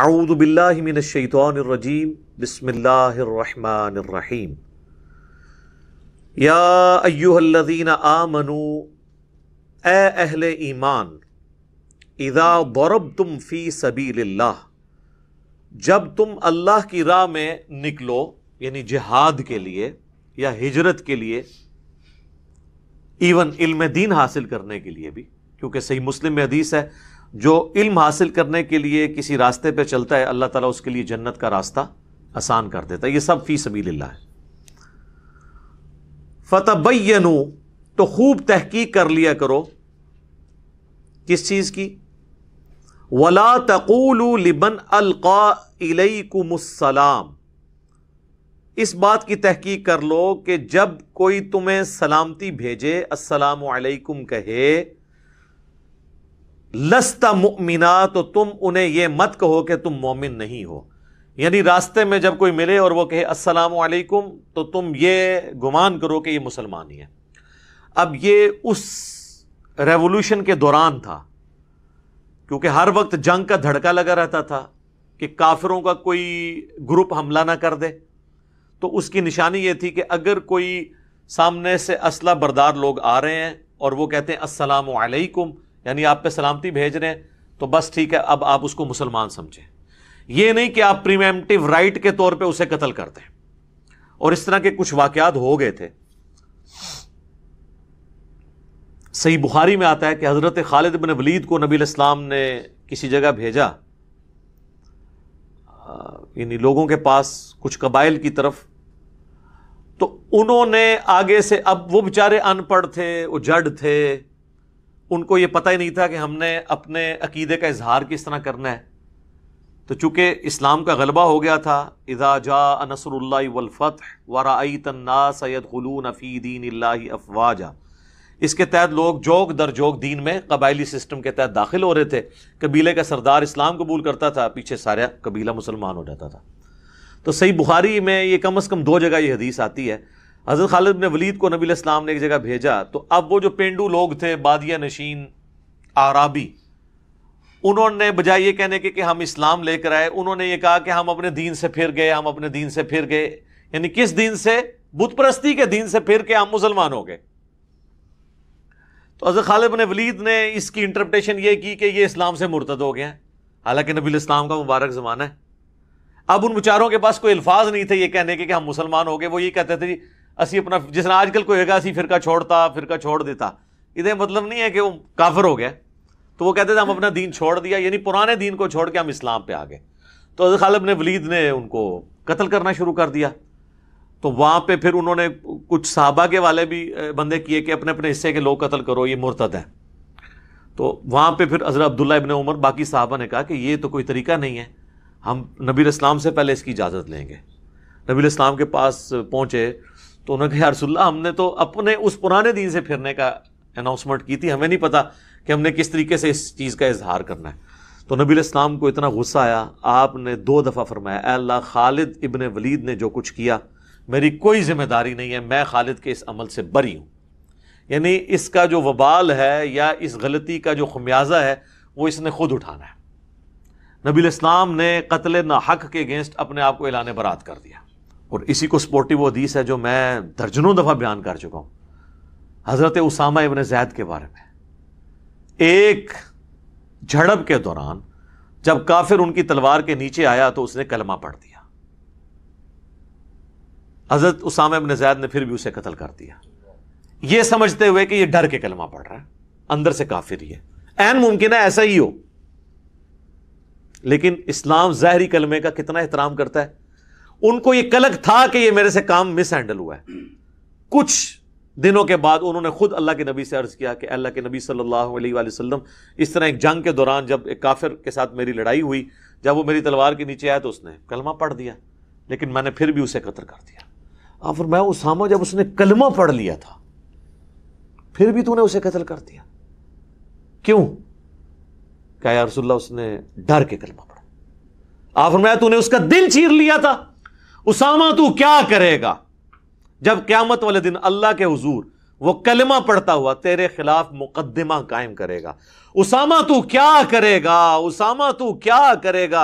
आऊदबिल्लाशैतरजीम बसमीम या अयुहल्लिन आमनु ए अहल ईमान इदा बरब तुम फ़ी सबील्ला जब तुम अल्लाह की राह में निकलो यानी जिहाद के लिए या हिजरत के लिए इवन इल्म दीन हासिल करने के लिए भी क्योंकि सही मुस्लिम में हदीस है जो इल्म हासिल करने के लिए किसी रास्ते पे चलता है अल्लाह ताला उसके लिए जन्नत का रास्ता आसान कर देता है ये सब फ़ी सबील है फ़तबैनु तो खूब तहकीक कर लिया करो किस चीज़ की वला तकूलू लिबन अलकाकुमसलाम इस बात की तहकीक कर लो कि जब कोई तुम्हें सलामती भेजे अस्सलाम कहे लस्ता मुमिना तो तुम उन्हें यह मत कहो कि तुम मोमिन नहीं हो यानी रास्ते में जब कोई मिले और वो कहे अस्सलाम वालेकुम तो तुम ये गुमान करो कि ये मुसलमान ही है अब ये उस रेवोल्यूशन के दौरान था क्योंकि हर वक्त जंग का धड़का लगा रहता था कि काफिरों का कोई ग्रुप हमला ना कर दे तो उसकी निशानी ये थी कि अगर कोई सामने से असला बरदार लोग आ रहे हैं और वो कहते हैं अस्सलाम वालेकुम यानी आप पे सलामती भेज रहे हैं तो बस ठीक है अब आप उसको मुसलमान समझें ये नहीं कि आप प्रीमेमटिव राइट के तौर पे उसे कत्ल कर दें और इस तरह के कुछ वाकयात हो गए थे सही बुखारी में आता है कि हज़रत खालिद बिन वलीद को नबी इस्लाम ने किसी जगह भेजा यानी लोगों के पास कुछ कबाइल की तरफ तो उन्होंने आगे से अब वो बेचारे अनपढ़ थे वो जड थे उनको ये पता ही नहीं था कि हमने अपने अकीदे का इजहार किस तरह करना है तो चूँकि इस्लाम का गलबा हो गया था इज़ा जा नसरल्लाफ़त वराई तन्ना सैद खलून नफ़ी दीन अफवाजा इसके तहत लोग जोक दर जोक दीन में कबायली सिस्टम के तहत दाखिल हो रहे थे कबीले का सरदार इस्लाम कबूल करता था पीछे सारा कबीला मुसलमान हो जाता था तो सही बुखारी में ये कम अज़ कम दो जगह ये हदीस आती है हजरत खालिद ने वलीद को नबी इस्लाम ने एक जगह भेजा तो अब वो जो पेंडू लोग थे बादिया नशीन आराबी उन्होंने बजाय ये कहने के कि हम इस्लाम लेकर आए उन्होंने ये कहा कि हम अपने दीन से फिर गए हम अपने दीन से फिर गए यानी किस दिन से बुतप्रस्ती के दिन से फिर के हम मुसलमान हो गए तो हजरत खालिद ने वलीद ने इसकी इंटरप्रटेशन ये की कि ये इस्लाम से मुर्तद हो गया हालांकि नबी इस्लाम का मुबारक ज़माना है अब उन विचारों के पास कोई अल्फाज नहीं थे ये कहने के कि हम मुसलमान हो गए वो ये कहते थे असी अपना ਜਿਸ ਤਰ੍ਹਾਂ ਅੱਜਕੱਲ ਕੋਈ ਹੈਗਾ ਅਸੀਂ ਫਿਰਕਾ छोड़ता फिरका छोड़ देता इधर मतलब नहीं है कि वो काफर हो गया तो वो कहते थे हम अपना दीन छोड़ दिया यानी पुराने दीन को छोड़ के हम इस्लाम पर आ गए तो हजरत खालिब ने वलीद ने उनको कत्ल करना शुरू कर दिया तो वहाँ पर फिर उन्होंने कुछ साहबा के वाले भी बंदे किए कि अपने अपने हिस्से के लोग कत्ल करो ये मुर्तद है तो वहाँ पर फिर हज़रत अब्दुल्ला इबन उमर बाकी साहबा ने कहा कि ये तो कोई तरीका नहीं है हम नबी से पहले इसकी इजाज़त लेंगे नबी के पास पहुँचे तो उन्होंने कहा यारसुल्ला हमने तो अपने उस पुराने दिन से फिरने का अनाउंसमेंट की थी हमें नहीं पता कि हमने किस तरीके से इस चीज़ का इजहार करना है तो नबी इस्लाम को इतना गुस्सा आया आपने दो दफ़ा फरमाया अल्लाह खालिद इबन वलीद ने जो कुछ किया मेरी कोई जिम्मेदारी नहीं है मैं खालिद के इस अमल से बरी हूँ यानी इसका जो वबाल है या इस गलती का जो खमियाजा है वो इसने खुद उठाना है नबी इस्लाम ने कत्ल ना हक के अगेंस्ट अपने आप को एलान बरात कर दिया और इसी को सपोर्टिव हदीस है जो मैं दर्जनों दफ़ा बयान कर चुका हूं हज़रत उसामा इबन जैद के बारे में एक झड़प के दौरान जब काफिर उनकी तलवार के नीचे आया तो उसने कलमा पढ़ दिया हज़रत उसामा इबन जैद ने फिर भी उसे कत्ल कर दिया यह समझते हुए कि यह डर के कलमा पढ़ रहा है अंदर से काफिर यह एन मुमकिन है ऐसा ही हो लेकिन इस्लाम जहरी कलमे का कितना एहतराम करता है उनको यह कलक था कि यह मेरे से काम मिस हैंडल हुआ है कुछ दिनों के बाद उन्होंने खुद अल्लाह के नबी से अर्ज किया कि अल्लाह के नबी सल्लल्लाहु अलैहि वसल्लम इस तरह एक जंग के दौरान जब एक काफिर के साथ मेरी लड़ाई हुई जब वो मेरी तलवार के नीचे आया तो उसने कलमा पढ़ दिया लेकिन मैंने फिर भी उसे कत्ल कर दिया आप हाँ, मैं उस उसामा जब उसने कलमा पढ़ लिया था फिर भी तूने उसे कत्ल कर दिया क्यों क्या रसुल्ला उसने डर के कलमा पढ़ा आप हाँ, मैं तूने उसका दिल चीर लिया था उसामा तू क्या करेगा जब क्यामत वाले दिन अल्लाह के हजूर वह कलमा पढ़ता हुआ तेरे खिलाफ मुकदमा कायम करेगा उसामा तू क्या करेगा उसामा तू क्या करेगा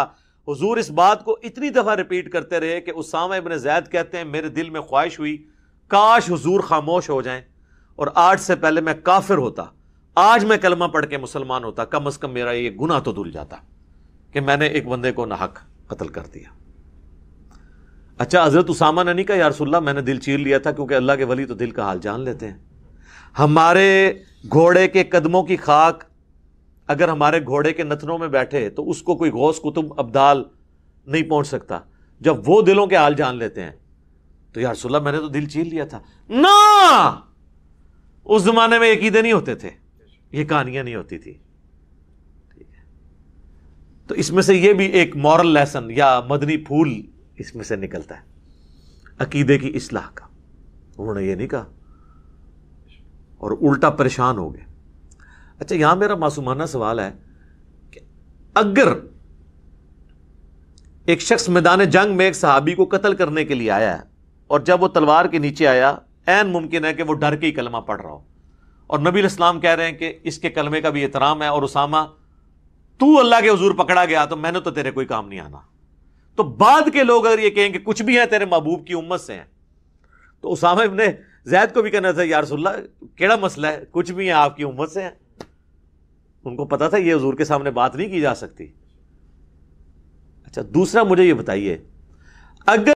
हुजूर इस बात को इतनी दफ़ा रिपीट करते रहे कि उसामा इबन जैद कहते हैं मेरे दिल में ख्वाहिश हुई काश हुजूर खामोश हो जाएं और आज से पहले मैं काफिर होता आज मैं कलमा पढ़ के मुसलमान होता कम अज़ कम मेरा ये गुना तो धुल जाता कि मैंने एक बंदे को नाहक कत्ल कर दिया अच्छा हजरत उसामा नहीं का यारसोल्ला मैंने दिल चीर लिया था क्योंकि अल्लाह के वली तो दिल का हाल जान लेते हैं हमारे घोड़े के कदमों की खाक अगर हमारे घोड़े के नथनों में बैठे तो उसको कोई गौस कुतुब अब्दाल नहीं पहुंच सकता जब वो दिलों के हाल जान लेते हैं तो यारसोल्ला मैंने तो दिल चीर लिया था ना उस जमाने में यकीदे नहीं होते थे ये कहानियां नहीं होती थी तो इसमें से ये भी एक मॉरल लेसन या मदनी फूल इसमें से निकलता है अकीदे की इसलाह का उन्होंने ये नहीं कहा और उल्टा परेशान हो गए अच्छा यहां मेरा मासूमाना सवाल है कि अगर एक शख्स मैदान जंग में एक सहाबी को कत्ल करने के लिए आया है और जब वो तलवार के नीचे आया एन मुमकिन है कि वो डर के ही कलमा पढ़ रहा हो और नबी इस्लाम कह रहे हैं कि इसके कलमे का भी एहतराम है और उसामा तू अल्लाह के हजूर पकड़ा गया तो मैंने तो तेरे कोई काम नहीं आना तो बाद के लोग अगर ये कहेंगे कुछ भी है तेरे महबूब की उम्मत से हैं तो उसामा ने जैद को भी कहना था यार रसुल्ला केड़ा मसला है कुछ भी है आपकी उम्मत से हैं उनको पता था ये हजूर के सामने बात नहीं की जा सकती अच्छा दूसरा मुझे ये बताइए अगर